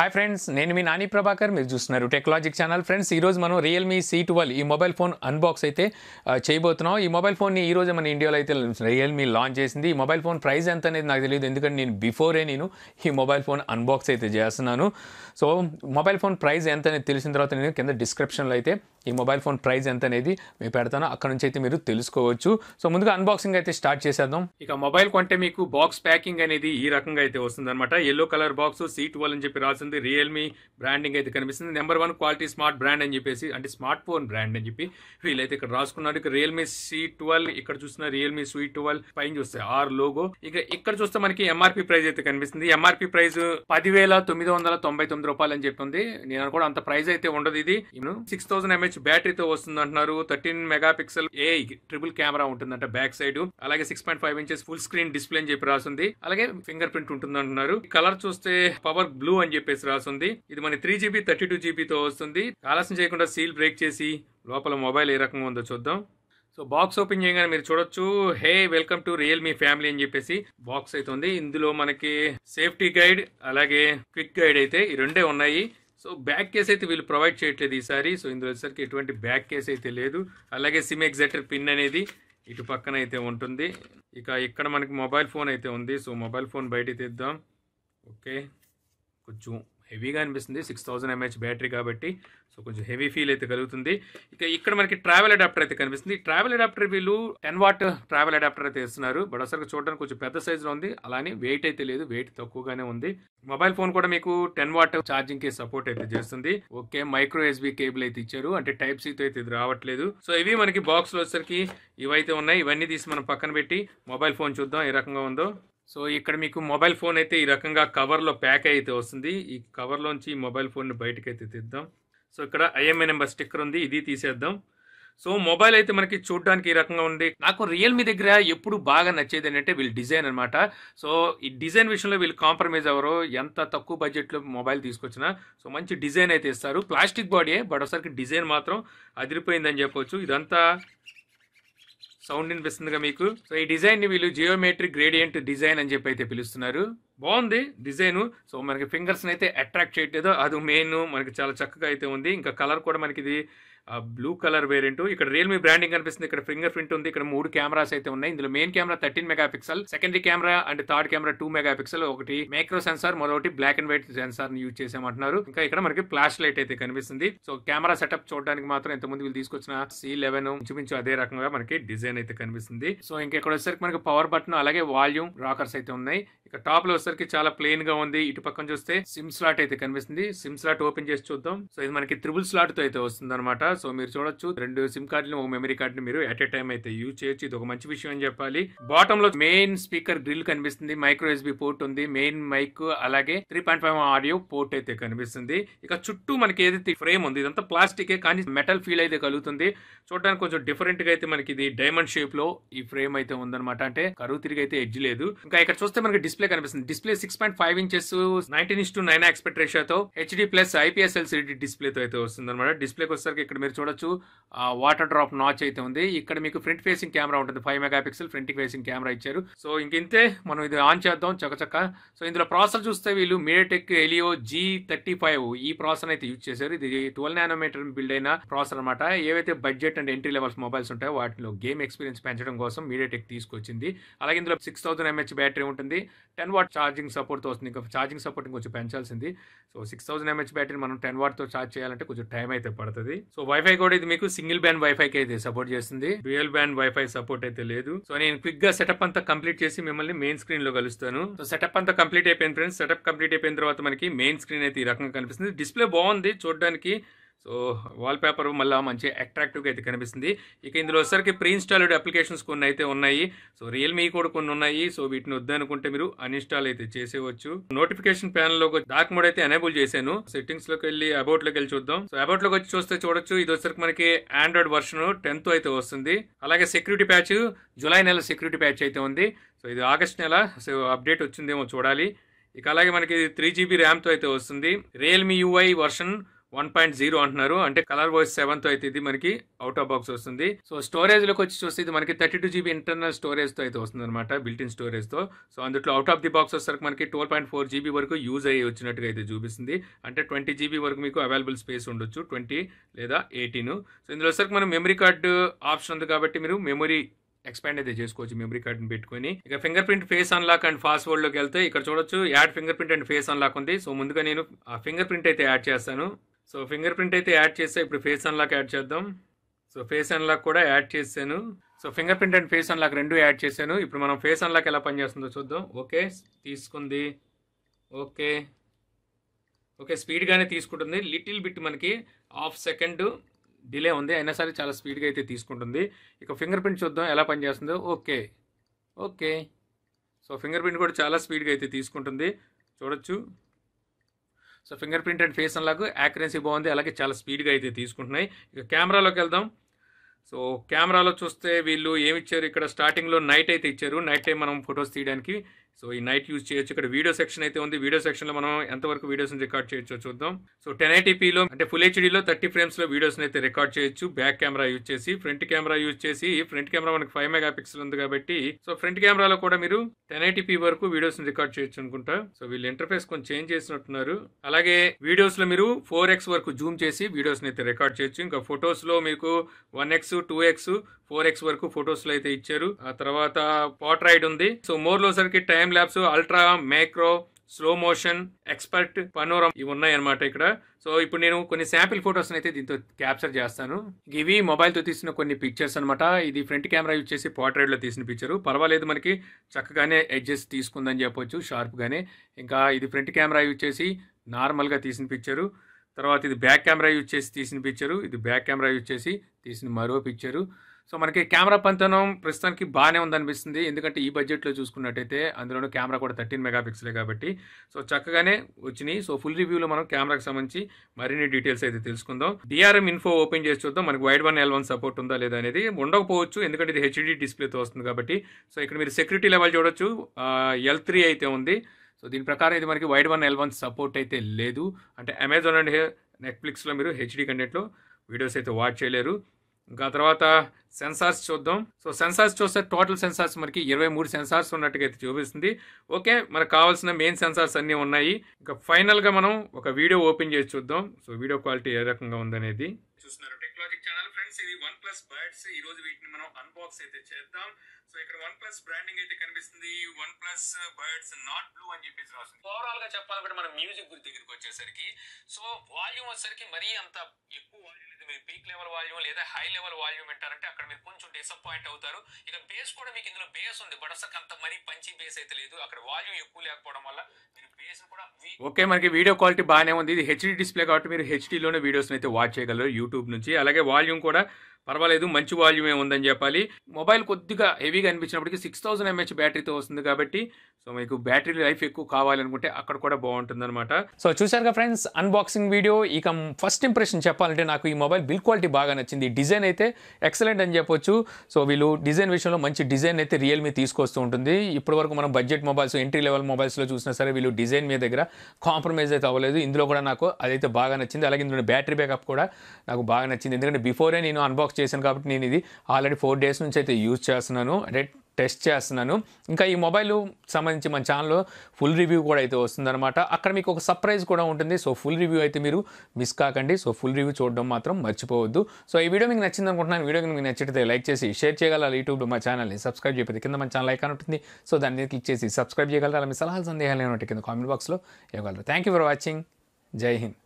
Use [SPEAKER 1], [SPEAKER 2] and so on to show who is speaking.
[SPEAKER 1] hi friends నేను మీ నాని ప్రభాకర్ మీరు చూస్తున్నారు టెక్నాలజిక్ ఛానల్ ఫ్రెండ్స్ ఈరోజు మనం రియల్మీ సీ ట్వెల్వ్ ఈ మొబైల్ ఫోన్ అన్బాక్స్ అయితే చేయబోతున్నాం ఈ మొబైల్ ఫోన్ని ఈరోజు మన ఇండియాలో అయితే రియల్మీ లాంచ్ చేసింది ఈ మొబైల్ ఫోన్ ప్రైస్ ఎంత అనేది నాకు తెలియదు ఎందుకంటే నేను బిఫోరే నేను ఈ మొబైల్ ఫోన్ అన్బాక్స్ అయితే చేస్తున్నాను సో మొబైల్ ఫోన్ ప్రైస్ ఎంత అనేది తెలిసిన తర్వాత నేను కింద డిస్క్రిప్షన్లో అయితే ఈ మొబైల్ ఫోన్ ప్రైస్ ఎంత అనేది మేము పెడతాను అక్కడ నుంచి అయితే మీరు తెలుసుకోవచ్చు సో ముందుగా అన్బాక్సింగ్ అయితే స్టార్ట్ చేసేద్దాం ఇక మొబైల్ కొంటే మీకు బాక్స్ ప్యాకింగ్ అనేది ఈ రకంగా అయితే వస్తుందన్నమాట yellow colour box C twelve అని చెప్పి రాసింది కనిపిస్తుంది రియల్మీ బ్రాండింగ్ అయితే కనిపిస్తుంది number one quality smart brand అని చెప్పేసి అంటే స్మార్ట్ ఫోన్ బ్రాండ్ అని చెప్పి వీళ్ళైతే ఇక్కడ రాసుకున్నారు ఇక్కడ రియల్మీ సి ట్వెల్వ్ ఇక్కడ చూసిన రియల్మీ సి ట్వెల్వ్ పైన చూస్తే ఆర్ లోగో ఇక ఇక్కడ చూస్తే మనకి ఎంఆర్పి ప్రైస్ అయితే కనిపిస్తుంది ఎంఆర్పి ప్రైస్ పదివేల తొమ్మిది వందల తొంభై తొమ్మిది రూపాయలు అని చెప్పింది నేను కూడా అంత ప్రైస్ అయితే ఉండదు ఇది సిక్స్ థౌసండ్ ఎంహెచ్ బ్యాటరీతో వస్తుంది అంటున్నారు thirteen megapixel a triple camera ఉంటుందంట బ్యాక్ సైడ్ అలాగే six point five inches full screen display అని చెప్పి రాసింది అలాగే ఫింగర్ ప్రింట్ ఉంటుంది అంటున్నారు కలర్ చూస్తే పవర్ బ్లూ అని చెప్పేసి చేసి రాస్తుంది ఇది మన త్రీ జీబీ థర్టీ టూ జీబీతో వస్తుంది ఆలస్యం చేయకుండా సీల్ బ్రేక్ చేసి లోపల మొబైల్ ఏ రకంగా ఉందో చూద్దాం సో బాక్స్ ఓపెన్ చేయగానే మీరు చూడొచ్చు hey welcome to Realme family అని చెప్పేసి బాక్స్ అయితే ఉంది ఇందులో మనకి సేఫ్టీ గైడ్ అలాగే క్విక్ గైడ్ అయితే ఈ రెండే ఉన్నాయి సో బ్యాక్ కేస్ అయితే వీళ్ళు ప్రొవైడ్ చేయట్లేదు ఈసారి సో ఇందులో వచ్చేసరికి ఎటువంటి బ్యాక్ కేస్ అయితే లేదు అలాగే సిమ్ ఎగ్జాక్టర్ పిన్ అనేది ఇటు పక్కన అయితే ఉంటుంది ఇక ఇక్కడ మనకి మొబైల్ ఫోన్ అయితే ఉంది సో మొబైల్ ఫోన్ బయట తెద్దాం ఓకే కొంచెం హెవీగా అనిపిస్తుంది సిక్స్ థౌజండ్ ఎంహెచ్ బ్యాటరీ కాబట్టి సో కొంచెం హెవీ ఫీల్ అయితే కలుగుతుంది ఇక ఇక్కడ మనకి ట్రావెల్ అడాప్టర్ అయితే కనిపిస్తుంది ట్రావెల్ అడాప్టర్ వీళ్ళు టెన్ వాట్ ట్రావెల్ అడాప్టర్ అయితే ఇస్తున్నారు బట్ అసలు చూడడానికి కొంచెం పెద్ద సైజులో ఉంది అలానే వెయిట్ అయితే లేదు వెయిట్ తక్కువగానే ఉంది మొబైల్ ఫోన్ కూడా మీకు టెన్ వాట్ ఛార్జింగ్ కి సపోర్ట్ అయితే చేస్తుంది ఓకే మైక్రో ఎస్బి కేబుల్ అయితే ఇచ్చారు అంటే టైప్ సీతో అయితే ఇది రావట్లేదు సో ఇవి మనకి లో వచ్చేసరికి ఇవైతే ఉన్నాయి ఇవన్నీ తీసి మనం పక్కన పెట్టి మొబైల్ ఫోన్ చూద్దాం ఏ రకంగా ఉందో సో ఇక్కడ మీకు మొబైల్ ఫోన్ అయితే ఈ రకంగా కవర్లో ప్యాక్ అయితే వస్తుంది ఈ కవర్లోంచి మొబైల్ ఫోన్ని బయటకైతే తీద్దాం సో ఇక్కడ ఐఎంఐ నెంబర్ స్టిక్కర్ ఉంది ఇది తీసేద్దాం సో మొబైల్ అయితే మనకి చూడడానికి ఈ రకంగా ఉంది నాకు రియల్మీ దగ్గర ఎప్పుడు బాగా నచ్చేది ఏంటంటే వీళ్ళు డిజైన్ అనమాట సో ఈ డిజైన్ విషయంలో వీళ్ళు కాంప్రమైజ్ అవ్వరు ఎంత తక్కువ బడ్జెట్లో మొబైల్ తీసుకొచ్చినా సో మంచి డిజైన్ అయితే ఇస్తారు ప్లాస్టిక్ బాడీ బట్ ఒకసారికి డిజైన్ మాత్రం అదిరిపోయిందని చెప్పొచ్చు ఇదంతా సౌండ్ వినిపిస్తుందిగా మీకు సో ఈ డిజైన్ ని వీళ్ళు జియోమెట్రిక్ గ్రేడియంట్ డిజైన్ అని చెప్పి అయితే పిలుస్తున్నారు బాగుంది డిజైన్ సో మనకి ఫింగర్స్ని అయితే అట్రాక్ట్ చేయట్లేదు అది మెయిన్ మనకి చాలా చక్కగా అయితే ఉంది ఇంకా కలర్ కూడా మనకి ఇది బ్లూ కలర్ వేరియంట్ ఇక్కడ రియల్మీ బ్రాండింగ్ కనిపిస్తుంది ఇక్కడ ఫింగర్ ప్రింట్ ఉంది ఇక్కడ మూడు కెమెరాస్ అయితే ఉన్నాయి ఇందులో main camera thirteen megapixel secondary camera and third camera two megapixel ఒకటి మైక్రో సెన్సార్ మరొకటి black and white sensor use చేసామంటున్నారు ఇంకా ఇక్కడ మనకి ఫ్లాష్ లైట్ అయితే కనిపిస్తుంది సో కెమెరా సెటప్ చూడడానికి మాత్రం ఎంత ముందు వీళ్ళు తీసుకొచ్చిన సి లెవెన్ ఇంచుమించు అదే రకంగా మనకి డిజైన్ అయితే కనిపిస్తుంది సో ఇంకా ఇక్కడ వచ్చేసరికి మనకి పవర్ బటన్ అలాగే వాల్యూమ్ రాకర్స్ అయితే ఉన్నాయి ఇక టాప్ లో వచ్చేసరికి చాలా ప్లెయిన్ గా ఉంది ఇటు పక్కన చూస్తే సిమ్ స్లాట్ అయితే కనిపిస్తుంది సిమ్ స్లాట్ ఓపెన్ చేసి చూద్దాం సో ఇది మనకి త్రిబుల్ స్లాట్ తో అయితే వస్తుంది అనమాట సో మీరు చూడొచ్చు రెండు సిమ్ కార్డులు ఒక మెమరీ కార్డుని మీరు అట్ ఎ టైం అయితే యూజ్ చేయొచ్చు ఇది ఒక మంచి విషయం అని చెప్పాలి బాటమ్ లో మెయిన్ స్పీకర్ గ్రిల్ కనిపిస్తుంది మైక్రో ఎస్బీ పోర్ట్ ఉంది మెయిన్ మైక్ అలాగే three point five audio port అయితే కనిపిస్తుంది ఇక చుట్టూ మనకి ఏదైతే ఫ్రేమ్ ఉంది ఇదంతా ప్లాస్టిక్ కానీ మెటల్ ఫీల్ అయితే కలుగుతుంది చూడడానికి కొంచెం డిఫరెంట్ గా అయితే మనకి ఇది డైమండ్ షేప్ లో ఈ ఫ్రేమ్ అయితే ఉందన్నమాట అంటే కరువు తిరిగి అయితే ఎడ్జ్ లేదు ఇంకా ఇక్కడ చూస్తే మనకి డిస్ప్లే కనిపిస్తుంది display six point five inches nineteen is to nine aspect రేషియోతో హెచ్డి ప్లస్ ఐపీఎస్ ఎల్సీడీ డిస్ప్లేతో అయితే వస్తుంది అనమాట డిస్ప్లేకి వచ్చేసరికి ఇక్కడ మీరు చూడొచ్చు వాటర్ డ్రాప్ నాచ్ అయితే ఉంది ఇక్కడ మీకు ఫ్రంట్ ఫేసింగ్ కెమెరా ఉంటుంది five megapixel front facing camera ఇచ్చారు సో ఇంకింతే మనం ఇది ఆన్ చేద్దాం చకచక సో ఇందులో ప్రాసెస్ చూస్తే వీళ్ళు MediaTek Helio G thirty five ఈ ప్రాసెస్ అయితే యూజ్ చేశారు ఇది ట్వెల్వ్ నానోమీటర్ బిల్డ్ అయిన ప్రాసెస్ అనమాట ఏవైతే budget and entry levels mobiles ఉంటాయో వాటిలో గేమ్ ఎక్స్పీరియన్స్ పెంచడం కోసం మీడియాటెక్ తీసుకొచ్చింది అలాగే ఇందులో సిక్స్ థౌసండ్ ఎంహెచ్ బ్యాటరీ ఉంటుంది టెన్ వాట్ ఛార్జింగ్ సపోర్ట్తో వస్తుంది ఇంకా ఛార్జింగ్ సపోర్ట్ కొంచెం పెంచాల్సింది so six thousand mAh battery మనం టెన్ వాట్తో ఛార్జ్ చేయాలంటే కొంచెం టైం అయితే పడుతుంది సో వైఫై కూడా ఇది మీకు సింగిల్ బ్యాండ్ వైఫైకి అయితే సపోర్ట్ చేస్తుంది డ్యూయల్ బ్యాండ్ వైఫై సపోర్ట్ అయితే లేదు సో నేను క్విక్ గా సెటప్ అంతా కంప్లీట్ చేసి మిమ్మల్ని మెయిన్ స్క్రీన్ లో కలుస్తాను సో సెటప్ అంతా కంప్లీట్ అయిపోయింది ఫ్రెండ్స్ సెటప్ కంప్లీట్ అయిపోయిన తర్వాత మనకి మెయిన్ స్క్రీన్ అయితే ఈ రకంగా కనిపిస్తుంది డిస్ప్లే బాగుంది చూడడానికి సో వాల్ పేపర్ మళ్ళీ మంచి అట్రాక్టివ్గా అయితే కనిపిస్తుంది ఇక ఇందులో వచ్చరికి ప్రీ ఇన్స్టాల్డ్ అప్లికేషన్స్ కొన్ని అయితే ఉన్నాయి సో రియల్మీ కూడా కొన్ని ఉన్నాయి సో వీటిని వద్దనుకుంటే మీరు అన్ఇన్స్టాల్ అయితే చేసేవచ్చు నోటిఫికేషన్ ప్యానల్ లో డార్క్ మోడ్ అయితే ఎనేబుల్ చేశాను సెట్టింగ్స్ లోకి వెళ్ళి అబౌట్ లోకి వెళ్ళి చూద్దాం సో అబౌట్ లోకి వచ్చి చూస్తే చూడొచ్చు ఇది వచ్చరికి మనకి ఆండ్రాయిడ్ వర్షన్ టెన్త్ అయితే వస్తుంది అలాగే సెక్యూరిటీ ప్యాచ్ జూలై నెల సెక్యూరిటీ ప్యాచ్ అయితే ఉంది సో ఇది ఆగస్ట్ నెల సో అప్డేట్ వచ్చిందేమో చూడాలి ఇక అలాగే మనకి త్రీ జీబీ ర్యామ్తో అయితే వస్తుంది Realme UI version one point zero అంటున్నారు అంటే కలర్ వాయిస్ సెవెన్తో అయితే ఇది మనకి అవుట్ ఆఫ్ బాక్స్ వస్తుంది సో స్టోరేజ్లోకి వచ్చి చూస్తే ఇది మనకి థర్టీ టూ జీబీ ఇంటర్నల్ స్టోరేజ్తో అయితే వస్తుంది అనమాట బిల్టిన్ స్టోరేజ్తో సో అందులో అవుట్ ఆఫ్ ది బాక్స్ వచ్చేసరికి మనకి ట్వెల్వ్ పాయింట్ ఫోర్ జీబీ వరకు యూజ్ అయ్యి వచ్చినట్టుగా అయితే చూపిస్తుంది అంటే ట్వంటీ జీబీ వరకు మీకు అవైలబుల్ స్పేస్ ఉండొచ్చు ట్వంటీ లేదా ఎయిటీన్ సో ఇందులో వచ్చరికి మనం మెమరీ కార్డు ఆప్షన్ ఉంది కాబట్టి మీరు మెమరీ ఎక్స్పాండ్ అయితే చేసుకోవచ్చు మెమరీ కార్డ్ని పెట్టుకుని ఇక fingerprint face unlock and పాస్వర్డ్లోకి వెళ్తే ఇక్కడ చూడొచ్చు add fingerprint and face unlock ఉంది సో ముందుగా నేను ఆ ఫింగర్ ప్రింట్ అయితే యాడ్ చేస్తాను సో ఫింగర్ ప్రింట్ అయితే యాడ్ చేసా ఇప్పుడు ఫేస్ అన్లాక్ యాడ్ చేద్దాం సో ఫేస్ అన్లాక్ కూడా యాడ్ చేశాను so fingerprint and face unlock రెండు యాడ్ చేశాను ఇప్పుడు మనం ఫేస్ అన్లాక్ ఎలా పనిచేస్తుందో చూద్దాం ఓకే తీసుకుంది ఓకే ఓకే స్పీడ్గానే తీసుకుంటుంది లిటిల్ బిట్ మనకి హాఫ్ సెకండ్ డిలే ఉంది అయినా సరే చాలా స్పీడ్గా అయితే తీసుకుంటుంది ఇక ఫింగర్ ప్రింట్ చూద్దాం ఎలా పనిచేస్తుందో okay okay so fingerprint కూడా చాలా స్పీడ్గా అయితే తీసుకుంటుంది చూడొచ్చు so fingerprint and face unlock accuracy బాగుంది అలాగే చాలా స్పీడ్గా అయితే తీసుకుంటున్నాయి ఇక కెమెరాలోకి వెళ్దాం సో కెమెరాలో చూస్తే వీళ్ళు ఇచ్చారు ఇక్కడ స్టార్టింగ్లో నైట్ అయితే ఇచ్చారు నైట్ టైం మనం ఫొటోస్ తీయడానికి సో ఈ నైట్ యూజ్ చేయొచ్చు ఇక్కడ వీడియో సెక్షన్ అయితే ఉంది వీడియో సెక్షన్లో మనం ఎంతవరకు వీడియోస్ని రికార్డ్ చేయొచ్చో చూద్దాం సో టెన్ ఐటీపీలో అంటే ఫుల్ హెచ్డీలో థర్టీ ఫ్రేమ్స్లో వీడియోస్ని అయితే రికార్డ్ చేయొచ్చు బ్యాక్ కెమెరా యూజ్ చేసి ఫ్రంట్ కెమెరా యూజ్ చేసి ఫ్రంట్ కెమెరా మనకి ఫైవ్ మెగా పిక్సెల్ ఉంది కాబట్టి సో ఫ్రంట్ కెమెరాలో కూడా మీరు టెన్ ఐటీపీ వరకు వీడియోస్ని రికార్డ్ చేయొచ్చు అనుకుంటా సో వీళ్ళు ఇంటర్ఫేస్ కొంచెం చేంజ్ చేసినట్టున్నారు అలాగే వీడియోస్లో మీరు ఫోర్ ఎక్స్ వరకు జూమ్ చేసి వీడియోస్ని అయితే రికార్డ్ చేయొచ్చు ఇంకా ఫొటోస్లో మీకు one X X two X four X వరకు ఫొటోస్ లో అయితే ఇచ్చారు ఆ తర్వాత పోట్రైడ్ ఉంది సో మోర్ లో సరికి time lapse ultra micro slow motion expert panorama ఇవి ఉన్నాయన్నమాట ఇక్కడ సో ఇప్పుడు నేను కొన్ని శాంపిల్ ఫొటోస్ అయితే దీంతో క్యాప్చర్ చేస్తాను ఇవి మొబైల్తో తీసిన కొన్ని పిక్చర్స్ అనమాట ఇది ఫ్రంట్ కెమెరా యూజ్ చేసి లో తీసిన పిక్చరు పర్వాలేదు మనకి చక్కగానే అడ్జస్ట్ తీసుకుందని చెప్పొచ్చు షార్ప్గానే ఇంకా ఇది ఫ్రంట్ కెమెరా యూజ్ చేసి నార్మల్గా తీసిన పిక్చరు తర్వాత ఇది బ్యాక్ కెమెరా యూజ్ చేసి తీసిన పిక్చరు ఇది బ్యాక్ కెమెరా యూజ్ చేసి తీసిన మరో పిక్చరు సో మనకి కెమెరా పంతనం ప్రస్తుతానికి బాగానే ఉందనిపిస్తుంది ఎందుకంటే ఈ బడ్జెట్లో చూసుకున్నట్టయితే అందులోనూ కెమెరా కూడా థర్టీన్ మెగాపిక్సలే కాబట్టి సో చక్కగానే వచ్చినాయి సో ఫుల్ రివ్యూలో మనం కెమెరాకి సంబంధించి మరిన్ని డీటెయిల్స్ అయితే తెలుసుకుందాం డిఆర్ఎం ఇన్ఫో ఓపెన్ చేసి చూద్దాం మనకి Widevine L one support ఉందా లేదా అనేది ఉండకపోవచ్చు ఎందుకంటే ఇది హెచ్డి డిస్ప్లేతో వస్తుంది కాబట్టి సో ఇక్కడ మీరు సెక్యూరిటీ లెవెల్ చూడొచ్చు ఎల్ త్రీ అయితే ఉంది సో దీని ప్రకారం ఇది మనకి Widevine L one support అయితే లేదు అంటే అమెజాన్ అండ్ నెట్ఫ్లిక్స్లో మీరు హెచ్డీ కంటెంట్లో వీడియోస్ అయితే వాచ్ చేయలేరు ఇంకా తర్వాత సెన్సార్స్ చూద్దాం సో సెన్సార్స్ చూస్తే టోటల్ సెన్సార్స్ మనకి ఇరవై మూడు సెన్సార్స్ ఉన్నట్టుగా అయితే చూపిస్తుంది ఓకే మనకు కావాల్సిన మెయిన్ సెన్సార్స్ అన్నీ ఉన్నాయి ఇంకా ఫైనల్గా మనం ఒక వీడియో ఓపెన్ చేసి చూద్దాం సో వీడియో క్వాలిటీ ఏ రకంగా ఉందనేది చూస్తున్నారు టెక్నాలజీ ఛానల్ ఫ్రెండ్స్ ఇది వన్ ప్లస్ బడ్స్ ఈ రోజు వీటిని మనం అన్బాక్స్ అయితే చేద్దాం సో ఇక్కడ వన్ ప్లస్ బ్రాండింగ్ అయితే కనిపిస్తుంది OnePlus Buds not blue అని చెప్పేసి రాస్తుంది ఓవరాల్ గా చెప్పాలంటే మనం మ్యూజిక్ గురి దగ్గరికి వచ్చేసరికి సో వాల్యూమ్ వచ్చేసరికి మరీ అంత ఎక్కువ వాల్యూమ్ లేదు మీరు పీక్ లెవెల్ వాల్యూమ్ లేదా హై లెవెల్ వాల్యూమ్ అంటారంటే అక్కడ మీరు కొంచెం డిసప్పాయింట్ అవుతారు ఇక బేస్ కూడా మీకు ఇందులో బేస్ ఉంది బట్ అసలు అంత మరీ పంచి బేస్ అయితే లేదు అక్కడ వాల్యూమ్ ఎక్కువ లేకపోవడం వల్ల మీరు బేస్ కూడా ఓకే మనకి వీడియో క్వాలిటీ బాగానే ఉంది ఇది హెచ్డి డిస్ప్లే కాబట్టి మీరు హెచ్డీలోనే వీడియోస్ని అయితే వాచ్ చేయగలరు యూట్యూబ్ నుంచి అలాగే వాల్యూమ్ కూడా పర్వాలేదు మంచి వాల్యూమే ఉందని చెప్పాలి మొబైల్ కొద్దిగా హెవీగా అనిపించినప్పటికీ సిక్స్ థౌసండ్ ఎంహెచ్ బ్యాటరీతో వస్తుంది కాబట్టి సో మీకు బ్యాటరీ లైఫ్ ఎక్కువ కావాలనుకుంటే అక్కడ కూడా బాగుంటుంది అనమాట సో చూసారుగా ఫ్రెండ్స్ అన్బాక్సింగ్ వీడియో ఇక ఫస్ట్ ఇంప్రెషన్ చెప్పాలంటే నాకు ఈ మొబైల్ బిల్ క్వాలిటీ బాగా నచ్చింది డిజైన్ అయితే ఎక్సలెంట్ అని చెప్పొచ్చు సో వీళ్ళు డిజైన్ విషయంలో మంచి డిజైన్ అయితే రియల్మీ తీసుకొస్తూ ఉంటుంది ఇప్పటి వరకు మనం బడ్జెట్ మొబైల్స్ ఎంట్రీ లెవెల్ మొబైల్స్లో చూసినా సరే వీళ్ళు డిజైన్ మీ దగ్గర కాంప్రమైజ్ అయితే అవ్వలేదు ఇందులో కూడా నాకు అదైతే బాగా నచ్చింది అలాగే ఇందులో బ్యాటరీ బ్యాకప్ కూడా నాకు బాగా నచ్చింది ఎందుకంటే బిఫోరే నేను అన్బాక్స్ అన్బాక్స్ చేశాను కాబట్టి నేను ఇది ఆల్రెడీ ఫోర్ డేస్ నుంచి అయితే యూజ్ చేస్తున్నాను అంటే టెస్ట్ చేస్తున్నాను ఇంకా ఈ మొబైల్ సంబంధించి మన ఛానల్లో ఫుల్ రివ్యూ కూడా అయితే వస్తుందన్నమాట అక్కడ మీకు ఒక సర్ప్రైజ్ కూడా ఉంటుంది సో ఫుల్ రివ్యూ అయితే మీరు మిస్ కాకండి సో ఫుల్ రివ్యూ చూడడం మాత్రం మర్చిపోవద్దు సో ఈ వీడియో మీకు నచ్చింది అనుకుంటున్నాను వీడియో మీకు నచ్చితే లైక్ చేసి షేర్ చేయగలరా యూట్యూబ్లో మా ఛానల్ని సబ్స్క్రైబ్ చేయలేదు కింద మన ఛానల్ అని ఉంటుంది సో దాని మీద క్లిక్ చేసి సబ్స్క్రైబ్ చేయగలరా మీ సలహాలు సందేహాలు ఏమంటే కింద కామెంట్ బాక్స్లో ఇవ్వగలరు థ్యాంక్ యూ ఫర్ వాచింగ్ జై హింద్